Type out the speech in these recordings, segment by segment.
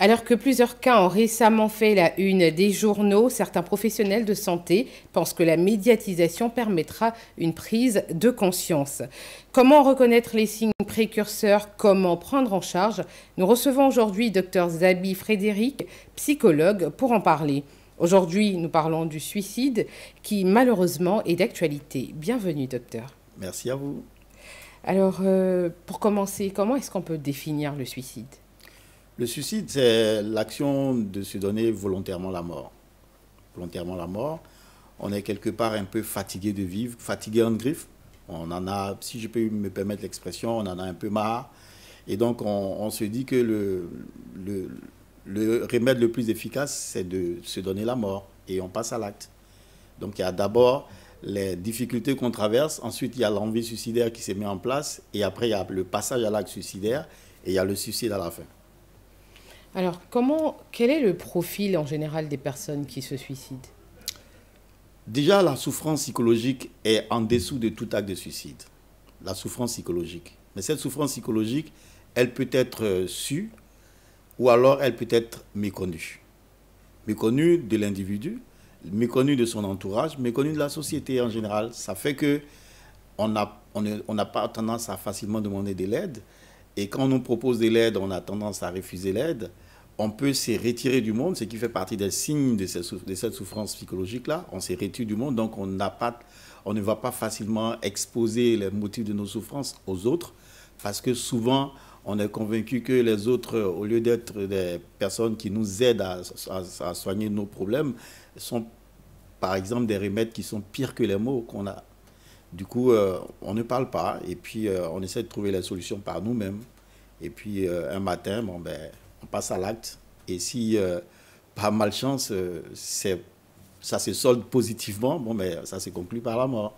Alors que plusieurs cas ont récemment fait la une des journaux, certains professionnels de santé pensent que la médiatisation permettra une prise de conscience. Comment reconnaître les signes précurseurs Comment prendre en charge Nous recevons aujourd'hui Dr Zabi Frédéric, psychologue, pour en parler. Aujourd'hui, nous parlons du suicide qui malheureusement est d'actualité. Bienvenue, docteur. Merci à vous. Alors, euh, pour commencer, comment est-ce qu'on peut définir le suicide le suicide, c'est l'action de se donner volontairement la mort. Volontairement la mort. On est quelque part un peu fatigué de vivre, fatigué en griffe. On en a, si je peux me permettre l'expression, on en a un peu marre. Et donc, on, se dit que le, le, remède le plus efficace, c'est de se donner la mort. Et on passe à l'acte. Donc, il y a d'abord les difficultés qu'on traverse. Ensuite, il y a l'envie suicidaire qui se met en place. Et après, il y a le passage à l'acte suicidaire. Et il y a le suicide à la fin. Alors, comment, quel est le profil en général des personnes qui se suicident Déjà, la souffrance psychologique est en dessous de tout acte de suicide. La souffrance psychologique. Mais cette souffrance psychologique, elle peut être euh, sue ou alors elle peut être méconnue. Méconnue de l'individu, méconnue de son entourage, méconnue de la société en général. Ça fait que on n'a pas tendance à facilement demander de l'aide. Et quand on nous propose de l'aide, on a tendance à refuser l'aide. On peut se retirer du monde, ce qui fait partie des signes de cette, souffrance psychologique-là. On se retire du monde, donc on, pas, on ne va pas facilement exposer les motifs de nos souffrances aux autres, parce que souvent, on est convaincu que les autres, au lieu d'être des personnes qui nous aident à, à soigner nos problèmes, sont par exemple des remèdes qui sont pires que les mots qu'on a du coup, euh, on ne parle pas et puis euh, on essaie de trouver la solution par nous-mêmes. Et puis euh, un matin, bon, ben, on passe à l'acte. Et si par malchance, ça se solde positivement, bon, ben, ça se conclut par la mort.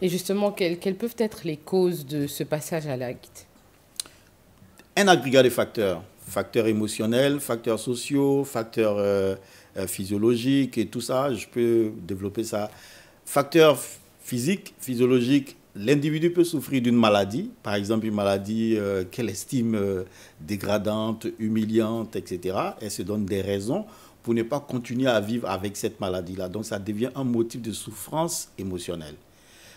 Et justement, quelles, quelles peuvent être les causes de ce passage à l'acte Un agrégat de facteurs. Facteurs émotionnels, facteurs sociaux, facteurs physiologiques et tout ça. Je peux développer ça. Facteurs physique, physiologique, l'individu peut souffrir d'une maladie, par exemple une maladie euh, qu'elle estime euh, dégradante, humiliante, etc. Elle se donne des raisons pour ne pas continuer à vivre avec cette maladie-là. Donc ça devient un motif de souffrance émotionnelle.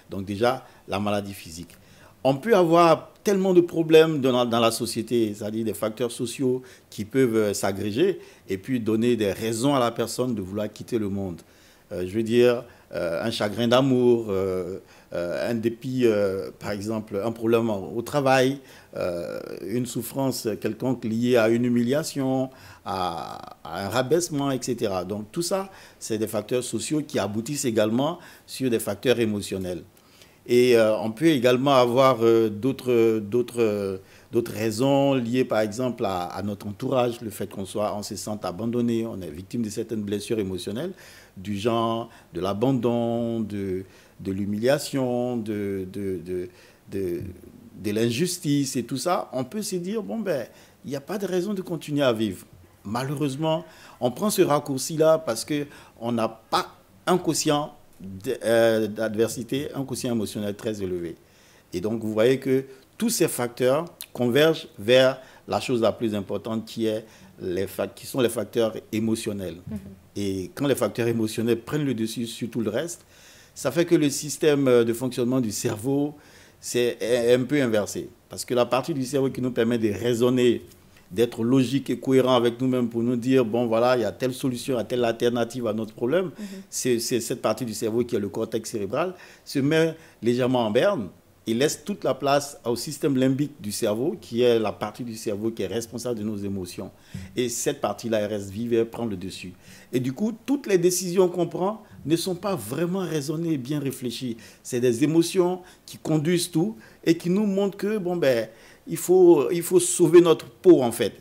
Donc déjà, la maladie physique. On peut avoir tellement de problèmes dans, la société, c'est-à-dire des facteurs sociaux qui peuvent euh, s'agréger et puis donner des raisons à la personne de vouloir quitter le monde. je veux dire, euh, un chagrin d'amour, euh, euh, un dépit, par exemple, un problème au travail, une souffrance quelconque liée à une humiliation, à, un rabaissement, etc. Donc tout ça, c'est des facteurs sociaux qui aboutissent également sur des facteurs émotionnels. Et on peut également avoir d'autres d'autres raisons liées par exemple à, notre entourage, le fait qu'on soit, on se sente abandonné, on est victime de certaines blessures émotionnelles, du genre de l'abandon, de, de l'humiliation, de, de, de, l'injustice et tout ça, on peut se dire, bon ben, il n'y a pas de raison de continuer à vivre. Malheureusement, on prend ce raccourci-là parce qu'on n'a pas un quotient euh, d'adversité, un quotient émotionnel très élevé. Et donc, vous voyez que tous ces facteurs convergent vers la chose la plus importante qui, est les qui sont les facteurs émotionnels. Mm-hmm. Et quand les facteurs émotionnels prennent le dessus sur tout le reste, ça fait que le système euh, de fonctionnement du cerveau est un peu inversé. Parce que la partie du cerveau qui nous permet de raisonner, d'être logique et cohérent avec nous-mêmes pour nous dire, bon voilà, il y a telle solution, il y a telle alternative à notre problème, mm-hmm. c'est cette partie du cerveau qui est le cortex cérébral, se met légèrement en berne il laisse toute la place au système limbique du cerveau, qui est la partie du cerveau qui est responsable de nos émotions. Et cette partie-là, elle reste vive et prend le dessus. Et du coup, toutes les décisions qu'on prend ne sont pas vraiment raisonnées et bien réfléchies. C'est des émotions qui conduisent tout et qui nous montrent que, bon, ben, il faut, il faut sauver notre peau, en fait.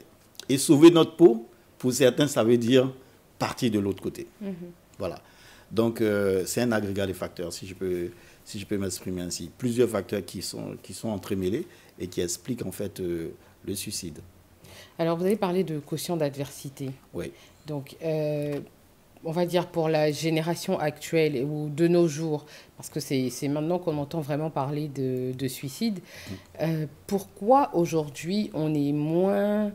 Et sauver notre peau, pour certains, ça veut dire partir de l'autre côté. Mhm. Voilà. Donc, euh, c'est un agrégat de facteurs, si je peux si je peux m'exprimer ainsi, plusieurs facteurs qui sont, qui sont entremêlés et qui expliquent en fait euh, le suicide. Alors vous avez parlé de quotient d'adversité. Oui. Donc euh, on va dire pour la génération actuelle ou de nos jours, parce que c'est maintenant qu'on entend vraiment parler de, de suicide, mm. euh, pourquoi aujourd'hui on est moins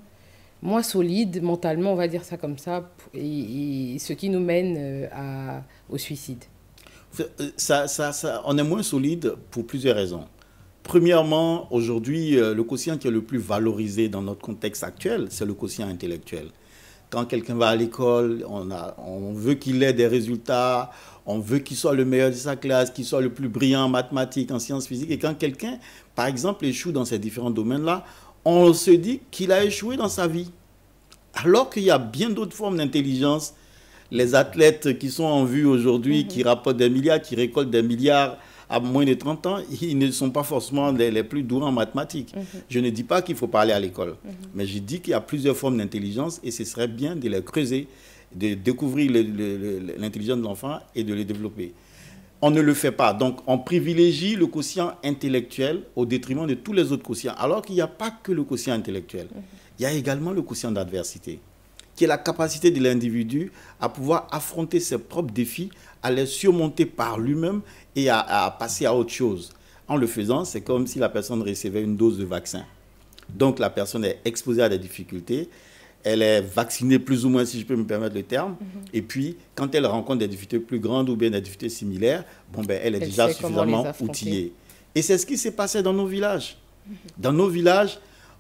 moins solide mentalement, on va dire ça comme ça, et, et ce qui nous mène à, au suicide euh, ça, on est moins solide pour plusieurs raisons. Premièrement, aujourd'hui, euh, le quotient qui est le plus valorisé dans notre contexte actuel, c'est le quotient intellectuel. Quand quelqu'un va à l'école, on, on veut qu'il ait des résultats, on veut qu'il soit le meilleur de sa classe, qu'il soit le plus brillant en mathématiques, en sciences physiques. Et quand quelqu'un, par exemple, échoue dans ces différents domaines-là, on se dit qu'il a échoué dans sa vie. Alors qu'il y a bien d'autres formes d'intelligence les athlètes qui sont en vue aujourd'hui, qui mhm. rapportent des milliards, qui récoltent des milliards à moins de 30 ans, ils ne sont pas forcément les, plus doués en mathématiques. Mhm. Je ne dis pas qu'il faut pas aller à l'école, mhm. mais je dis qu'il y a plusieurs formes d'intelligence et ce serait bien de les creuser, de découvrir l'intelligence de l'enfant et de les développer. On ne le fait pas. Donc, on privilégie le quotient intellectuel au détriment de tous les autres quotients, alors qu'il n'y a pas que le quotient intellectuel. Il y a également le quotient d'adversité qui est la capacité de l'individu à pouvoir affronter ses propres défis, à les surmonter par lui-même et à, passer à autre chose. En le faisant, c'est comme si la personne recevait une dose de vaccin. Donc la personne est exposée à des difficultés, elle est vaccinée plus ou moins, si je peux me permettre le terme, mhm. et puis quand elle rencontre des difficultés plus grandes ou bien des difficultés similaires, bon, ben, elle est déjà suffisamment outillée. Et c'est ce qui s'est passé dans nos villages. Mhm. Dans nos villages,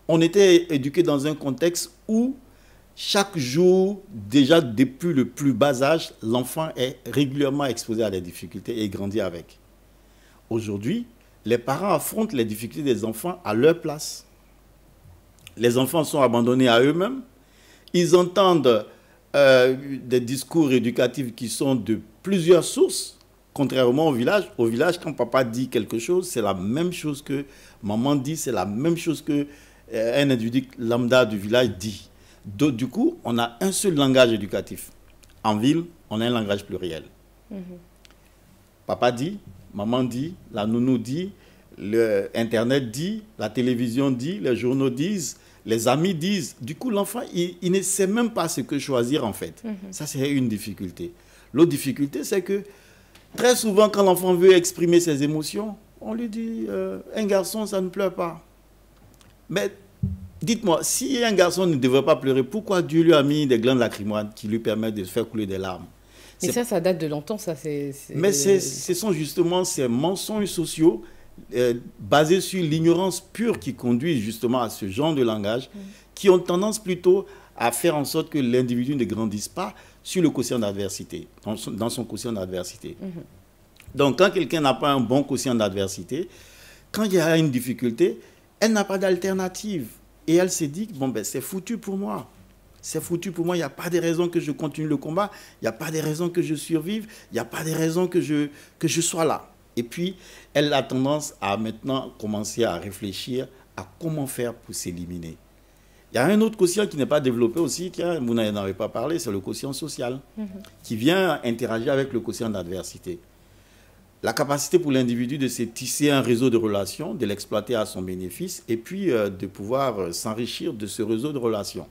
on était éduqués dans un contexte où chaque jour, déjà depuis le plus bas âge, l'enfant est régulièrement exposé à des difficultés et grandit avec. Aujourd'hui, les parents affrontent les difficultés des enfants à leur place. Les enfants sont abandonnés à eux-mêmes. Ils entendent euh, des discours éducatifs qui sont de plusieurs sources. Contrairement au village, au village, quand papa dit quelque chose, c'est la même chose que maman dit, c'est la même chose que euh, un individu lambda du village dit du coup, on a un seul langage éducatif. En ville, on a un langage pluriel. Mm-hmm. Papa dit, maman dit, la nounou dit, le Internet dit, la télévision dit, les journaux disent, les amis disent. Du coup, l'enfant, il, ne sait même pas ce que choisir en fait. Mm-hmm. Ça, c'est une difficulté. L'autre difficulté, c'est que très souvent, quand l'enfant veut exprimer ses émotions, on lui dit, euh, un garçon, ça ne pleure pas. Mais dites-moi, si un garçon ne devrait pas pleurer, pourquoi Dieu lui a mis des glandes lacrymoines qui lui permettent de faire couler des larmes Mais ça, ça date de longtemps, ça. c'est... Mais ce sont justement ces mensonges sociaux euh, basés sur l'ignorance pure qui conduit justement à ce genre de langage, mm. qui ont tendance plutôt à faire en sorte que l'individu ne grandisse pas sur le quotient d'adversité, dans, son, quotient d'adversité. Mm-hmm. Donc, quand quelqu'un n'a pas un bon quotient d'adversité, quand il y a une difficulté, elle n'a pas d'alternative. Et elle s'est dit, bon, ben, c'est foutu pour moi. C'est foutu pour moi. Il n'y a pas de raison que je continue le combat. Il n'y a pas de raison que je survive. Il n'y a pas de raison que je, que je sois là. Et puis, elle a tendance à maintenant commencer à réfléchir à comment faire pour s'éliminer. Il y a un autre quotient qui n'est pas développé aussi, tiens, vous n'en avez pas parlé, c'est le quotient social, mhm. qui vient interagir avec le quotient d'adversité la capacité pour l'individu de se tisser un réseau de relations, de l'exploiter à son bénéfice et puis euh, de pouvoir euh, s'enrichir de ce réseau de relations.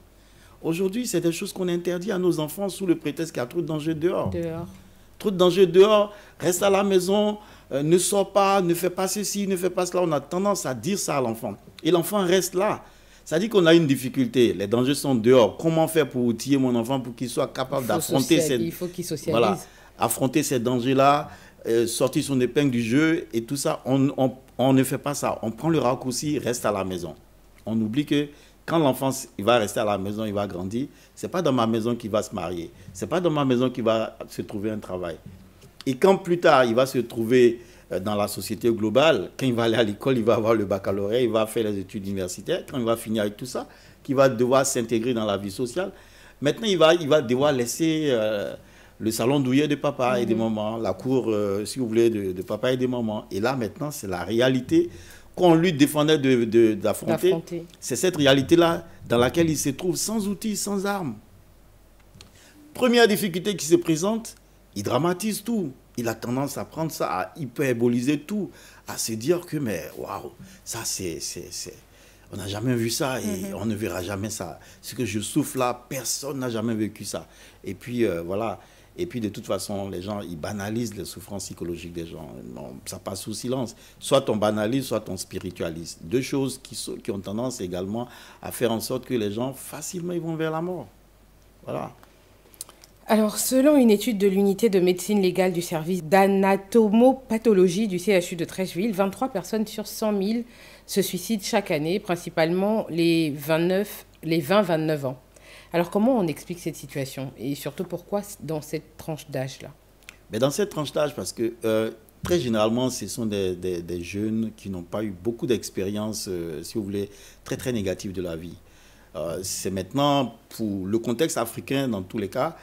Aujourd'hui, c'est des choses qu'on interdit à nos enfants sous le prétexte qu'il y a trop de dangers dehors. Trop de dangers dehors, reste à la maison, euh, ne sort pas, ne fais pas ceci, ne fais pas cela. On a tendance à dire ça à l'enfant. Et l'enfant reste là. Ça dit qu'on a une difficulté, les dangers sont dehors. Comment faire pour outiller mon enfant pour qu'il soit capable d'affronter ces... Il faut qu'il socialise. affronter ces dangers-là, euh, sortir son épingle du jeu et tout ça. On, on, on, ne fait pas ça. On prend le raccourci, reste à la maison. On oublie que quand l'enfant il va rester à la maison, il va grandir. C'est pas dans ma maison qu'il va se marier. C'est pas dans ma maison qu'il va se trouver un travail. Et quand plus tard il va se trouver euh, dans la société globale, quand il va aller à l'école, il va avoir le baccalauréat, il va faire les études universitaires, quand il va finir avec tout ça, qu'il va devoir s'intégrer dans la vie sociale. Maintenant, il va, il va devoir laisser euh, le salon douillet de papa et des mhm. maman. la cour, euh, si vous voulez, de, de, papa et des maman. Et là, maintenant, c'est la réalité qu'on lui défendait d'affronter. De, c'est cette réalité-là dans laquelle il se trouve sans outils, sans armes. Première difficulté qui se présente, il dramatise tout. Il a tendance à prendre ça, à hyperboliser tout, à se dire que, mais waouh, ça c'est on n'a jamais vu ça et mhm. on ne verra jamais ça. Ce que je souffle là, personne n'a jamais vécu ça. Et puis euh, voilà, et puis, de toute façon, les gens, ils banalisent les souffrances psychologiques des gens. Non, ça passe sous silence. Soit on banalise, soit on spiritualise. Deux choses qui, ont tendance également à faire en sorte que les gens, facilement, ils vont vers la mort. Voilà. Alors, selon une étude de l'unité de médecine légale du service d'anatomopathologie du CHU de Trècheville, 23 personnes sur 100 000 se suicident chaque année, principalement les 29, les 20-29 ans. Alors comment on explique cette situation et surtout pourquoi dans cette tranche d'âge-là Dans cette tranche d'âge, parce que euh, très généralement, ce sont des, jeunes qui n'ont pas eu beaucoup d'expérience, euh, si vous voulez, très très négative de la vie. Euh, c'est maintenant pour le contexte africain dans tous les cas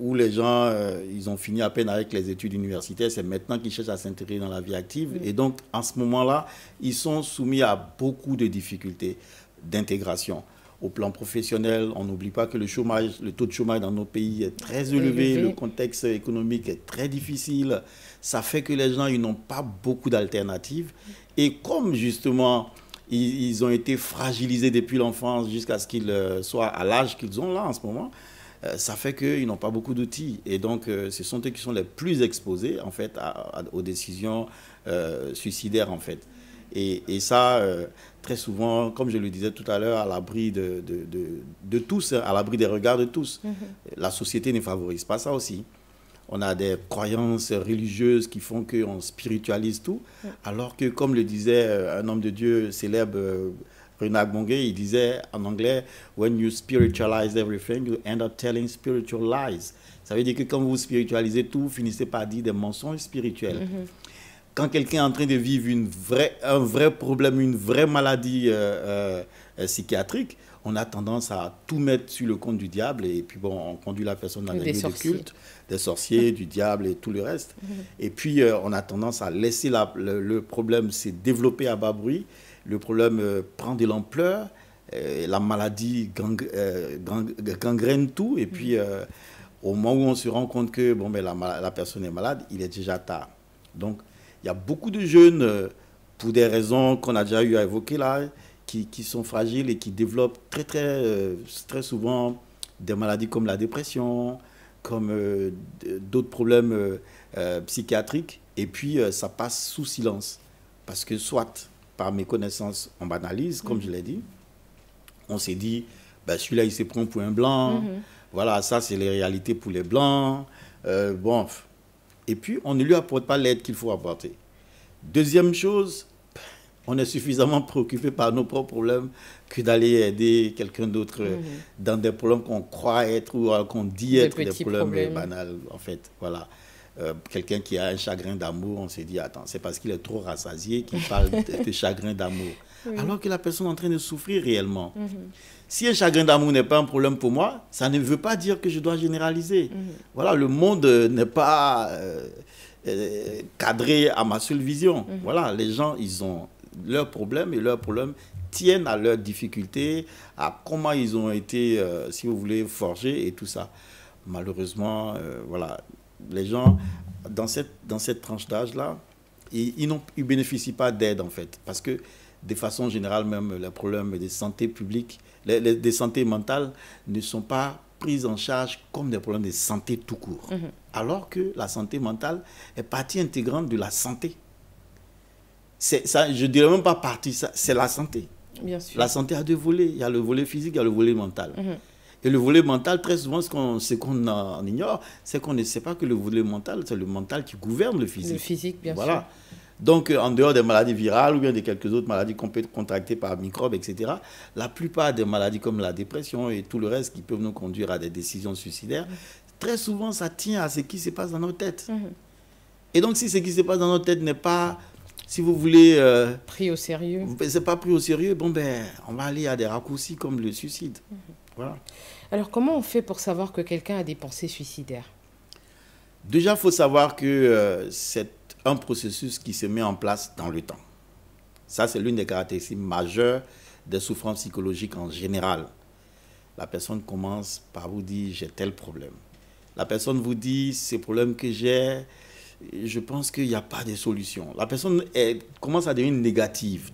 où les gens ils ont fini à peine avec les études universitaires c'est maintenant qu'ils cherchent à s'intégrer dans la vie active mm. et donc en ce moment là ils sont soumis à beaucoup de difficultés d'intégration au plan professionnel. On n'oublie pas que le chômage, le taux de chômage dans nos pays est très élevé, le contexte économique est très difficile. Ça fait que les gens, ils n'ont pas beaucoup d'alternatives. Et comme justement, ils, ont été fragilisés depuis l'enfance jusqu'à ce qu'ils euh, soient à l'âge qu'ils ont là en ce moment, euh, ça fait qu'ils n'ont pas beaucoup d'outils. Et donc, euh, ce sont eux qui sont les plus exposés, en fait, aux décisions suicidaires, en fait. Et, ça, euh, très souvent, comme je le disais tout à l'heure, à l'abri de, tous, hein, à l'abri des regards de tous. Mhm. La société ne favorise pas ça aussi. On a des croyances religieuses qui font qu'on spiritualise tout, mhm. alors que, comme le disait euh, un homme de Dieu célèbre, euh, Renard Bongué, il disait en anglais When you spiritualize everything, you end up telling spiritual lies. Ça veut dire que quand vous spiritualisez tout, vous finissez par dire des mensonges spirituels. Mhm quand quelqu'un est en train de vivre une vraie, un vrai problème, une vraie maladie euh, euh, euh, psychiatrique, on a tendance à tout mettre sur le compte du diable et puis bon, on conduit la personne dans les lieux de culte, des sorciers, du diable et tout le reste. Mhm. Et puis on a tendance à laisser le, problème se développer à bas bruit, le problème prend de l'ampleur, la maladie gang, gangrène tout et puis mhm. au moment où on se rend compte que bon, mais ben, la, la personne est malade, il est déjà tard. Donc il y a beaucoup de jeunes, euh, pour des raisons qu'on a déjà eu à évoquer là, qui, sont fragiles et qui développent très, très, euh, très souvent des maladies comme la dépression, comme euh, d'autres problèmes psychiatriques. Et puis, ça passe sous silence. Parce que soit, par mes connaissances, on banalise, comme mm-hmm. je l'ai dit, on s'est dit, ben, celui-là, il se prend pour un blanc. Mm-hmm. Voilà, ça, c'est les réalités pour les blancs. bon, et puis on ne lui apporte pas l'aide qu'il faut apporter. Deuxième chose, on est suffisamment préoccupé par nos propres problèmes que d'aller aider quelqu'un d'autre euh, mhm. dans des problèmes qu'on croit être ou euh, qu'on dit être des, euh, problèmes, banals, en fait. Voilà. quelqu'un qui a un chagrin d'amour, on se dit, attends, c'est parce qu'il est trop rassasié qu'il parle de, de chagrin d'amour alors que la personne est en train de souffrir réellement. Mhm. Si un chagrin d'amour n'est pas un problème pour moi, ça ne veut pas dire que je dois généraliser. Mhm. Voilà, le monde euh, n'est pas euh, euh, cadré à ma seule vision. Mhm. Voilà, les gens, ils ont leurs problèmes et leurs problèmes tiennent à leurs difficultés, à comment ils ont été, si vous voulez, forgés et tout ça. Malheureusement, voilà, les gens dans cette, dans cette tranche d'âge-là, ils, n'ont ils, bénéficient pas d'aide en fait. Parce que de façon générale, même les problèmes de santé publique, les, les, de santé mentale, ne sont pas prises en charge comme des problèmes de santé tout court. Mhm. Alors que la santé mentale est partie intégrante de la santé. Ça, je ne dirais même pas partie, c'est la santé. La santé a deux volets. Il y a le volet physique, il y a le volet mental. Mhm. Et le volet mental, très souvent, ce qu'on ignore, c'est qu'on ne sait pas que le volet mental, c'est le mental qui gouverne le physique. Le physique, bien voilà. sûr. Donc, euh, en dehors des maladies virales ou bien de quelques autres maladies qu'on peut contracter par microbes, etc., la plupart des maladies comme la dépression et tout le reste qui peuvent nous conduire à des décisions suicidaires, très souvent, ça tient à ce qui se passe dans nos têtes. Mhm. Et donc, si ce qui se passe dans nos têtes n'est pas, si vous voulez... Euh, pris au sérieux. C'est pas pris au sérieux, bon ben, on va aller à des raccourcis comme le suicide. Mhm. Voilà. Alors, comment on fait pour savoir que quelqu'un a des pensées suicidaires Déjà, il faut savoir que euh, cette un processus qui se met en place dans le temps. Ça, c'est l'une des caractéristiques majeures des souffrances psychologiques en général. La personne commence par vous dire j'ai tel problème. La personne vous dit ces problèmes que j'ai, je pense qu'il n'y a pas de solution. La personne commence à devenir négative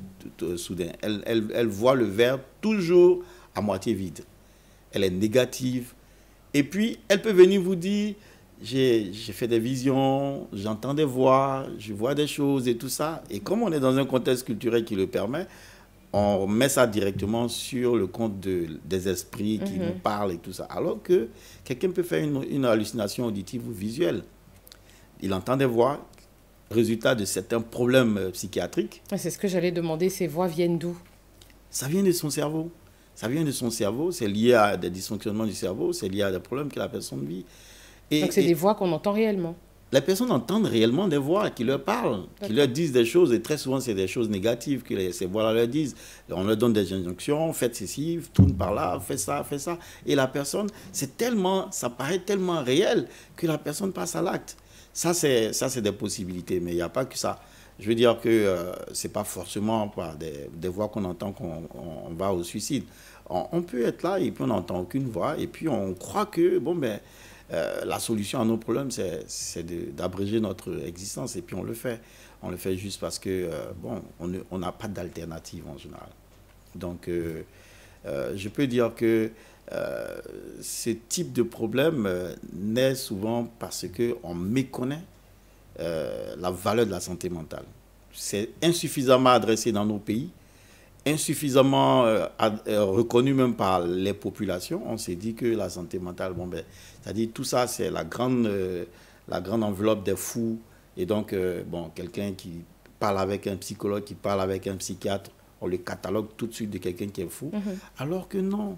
soudain. Elle, elle voit le verre toujours à moitié vide. Elle est négative. Et puis, elle peut venir vous dire j'ai fait des visions, j'entends des voix, je vois des choses et tout ça. Et comme on est dans un contexte culturel qui le permet, on met ça directement sur le compte des esprits qui mhm. nous parlent et tout ça. Alors que quelqu'un peut faire une, une, hallucination auditive ou visuelle. Il entend des voix, résultat de certains problèmes euh, psychiatriques. C'est ce que j'allais demander, ces voix viennent d'où Ça vient de son cerveau. Ça vient de son cerveau, c'est lié à des dysfonctionnements du cerveau, c'est lié à des problèmes que la personne vit. Et, Donc c'est des voix qu'on entend réellement. Les personnes entendent réellement des voix qui leur parlent, qui leur disent des choses, et très souvent c'est des choses négatives que ces voix-là leur disent. On leur donne des injonctions, faites ceci, tourne par là, fais ça, fais ça. Et la personne, c'est tellement, ça paraît tellement réel que la personne passe à l'acte. Ça, c'est, ça, c'est des possibilités, mais il n'y a pas que ça. Je veux dire que euh, c'est ce n'est pas forcément par des, voix qu'on entend qu'on on, va au suicide. On, on, peut être là et puis on n'entend aucune voix et puis on croit que, bon, ben, euh, la solution à nos problèmes, c'est d'abréger notre existence. Et puis on le fait. On le fait juste parce que, euh, bon, on n'a pas d'alternative en général. Donc, euh, je peux dire que ce type de problème naît souvent parce qu'on méconnaît la valeur de la santé mentale. C'est insuffisamment adressé dans nos pays insuffisamment euh, euh, reconnu même par les populations, on s'est dit que la santé mentale, bon ben, c'est-à-dire tout ça, c'est la grande, euh, la grande enveloppe des fous. Et donc, bon, quelqu'un qui parle avec un psychologue, qui parle avec un psychiatre, on le catalogue tout de suite de quelqu'un qui est fou, mhm. alors que non.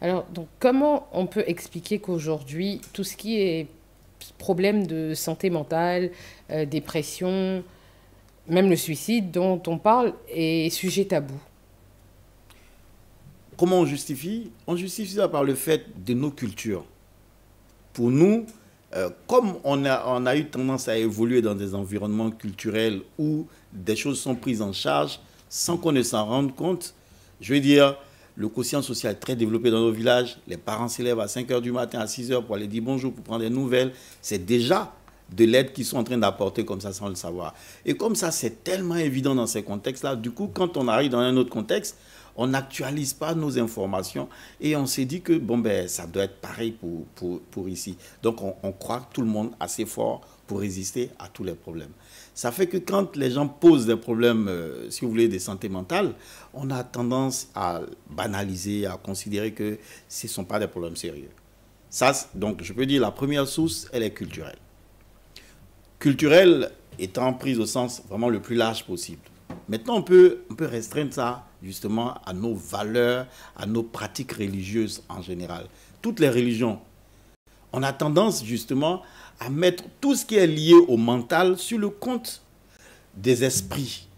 Alors, donc, comment on peut expliquer qu'aujourd'hui, tout ce qui est problème de santé mentale, dépression, même le suicide dont on parle est sujet tabou. Comment on justifie On justifie ça par le fait de nos cultures. Pour nous, euh, comme on a, eu tendance à évoluer dans des environnements culturels où des choses sont prises en charge sans qu'on ne s'en rende compte, je veux dire, le quotient social très développé dans nos villages. Les parents s'élèvent à 5 h du matin, à 6 h pour aller dire bonjour, pour prendre des nouvelles. C'est déjà de l'aide qu'ils sont en train d'apporter comme ça sans le savoir. Et comme ça, c'est tellement évident dans ces contextes-là. Du coup, quand on arrive dans un autre contexte, on n'actualise pas nos informations et on s'est dit que bon ben ça doit être pareil pour, pour, pour ici. Donc on, on, croit tout le monde assez fort pour résister à tous les problèmes. Ça fait que quand les gens posent des problèmes, euh, si vous voulez, de santé mentale, on a tendance à banaliser, à considérer que ce ne sont pas des problèmes sérieux. Ça, donc je peux dire la première source, elle est culturelle culturelle étant prise au sens vraiment le plus large possible. Maintenant, on peut, on peut restreindre ça justement à nos valeurs, à nos pratiques religieuses en général. Toutes les religions. On a tendance justement à mettre tout ce qui est lié au mental sur le compte des esprits.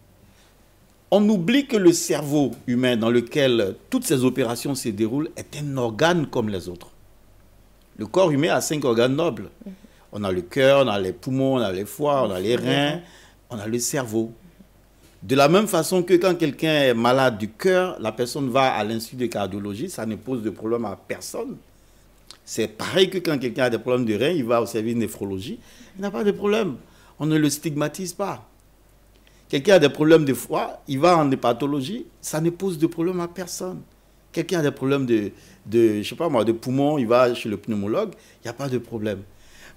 On oublie que le cerveau humain dans lequel toutes ces opérations se déroulent est un organe comme les autres. Le corps humain a cinq organes nobles. Mm. On a le cœur, on a les poumons, on a les foies, on a les reins, on a le cerveau. De la même façon que quand quelqu'un est malade du cœur, la personne va à l'institut de cardiologie, ça ne pose de problème à personne. C'est pareil que quand quelqu'un a des problèmes de reins, il va au service de néphrologie, il n'a pas de problème. On ne le stigmatise pas. Quelqu'un a des problèmes de foie, il va en hépatologie, ça ne pose de problème à personne. Quelqu'un a des problèmes de, je sais pas moi, de poumons, il va chez le pneumologue, il n'y a pas de problème.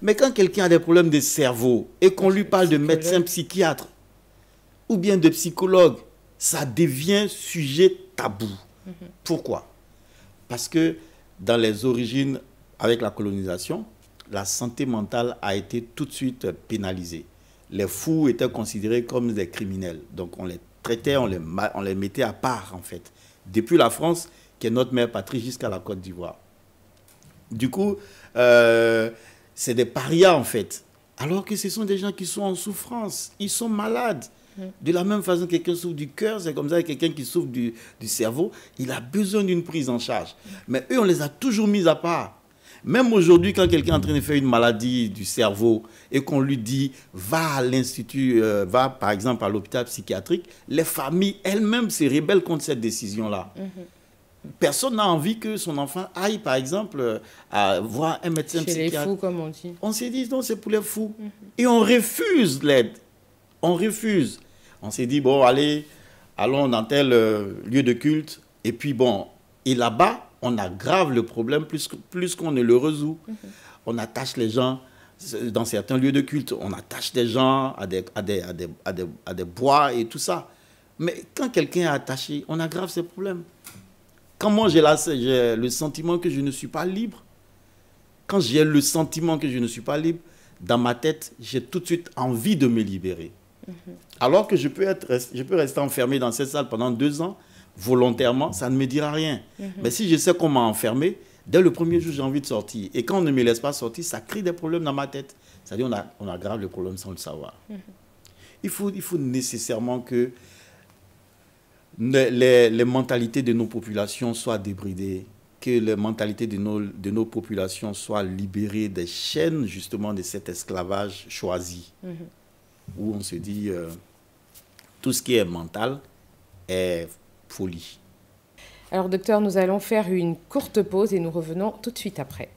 Mais quand quelqu'un a des problèmes de cerveau et qu'on lui parle de médecin psychiatre ou bien de psychologue, ça devient sujet tabou. Mhm. Pourquoi Parce que dans les origines, avec la colonisation, la santé mentale a été tout de suite pénalisée. Les fous étaient considérés comme des criminels. Donc on les traitait, on les, mettait à part en fait. Depuis la France, qui est notre mère patrie, jusqu'à la Côte d'Ivoire. Du coup, euh, c'est des parias en fait. Alors que ce sont des gens qui sont en souffrance, ils sont malades. Mm. De la même façon que quelqu'un souffre du cœur, c'est comme ça quelqu'un qui souffre du, cerveau, il a besoin d'une prise en charge. Mais eux, on les a toujours mis à part. Même aujourd'hui, quand quelqu'un est en train de faire une maladie du cerveau et qu'on lui dit va à l'institut, euh, va par exemple à l'hôpital psychiatrique, les familles elles-mêmes se rébellent contre cette décision-là. Mm-hmm personne n'a envie que son enfant aille, par exemple, voir un médecin Chez C'est les fous, comme on dit. On s'est dit, non, c'est pour les fous. Mhm. Et on refuse l'aide. On refuse. On s'est dit, bon, allez, allons dans tel euh, lieu de culte. Et puis, bon, et là-bas, on aggrave le problème plus, plus qu'on ne le résout. Mhm. On attache les gens euh, dans certains lieux de culte, on attache des gens à des, à des bois et tout ça. Mais quand quelqu'un est attaché, on aggrave ses problèmes. Quand moi j'ai le sentiment que je ne suis pas libre, quand j'ai le sentiment que je ne suis pas libre, dans ma tête, j'ai tout de suite envie de me libérer. Mm-hmm. Alors que je peux, être, je peux rester enfermé dans cette salle pendant deux ans, volontairement, ça ne me dira rien. Mm-hmm. Mais si je sais qu'on m'a enfermé, dès le premier jour, j'ai envie de sortir. Et quand on ne me laisse pas sortir, ça crée des problèmes dans ma tête. C'est-à-dire qu'on aggrave le problème sans le savoir. Mm-hmm. il, faut, il faut nécessairement que les, mentalités de nos populations soient débridées, que les mentalités de nos, de nos populations soient libérées des chaînes justement de cet esclavage choisi, mm-hmm. où on se dit euh, tout ce qui est mental est folie. Alors docteur, nous allons faire une courte pause et nous revenons tout de suite après.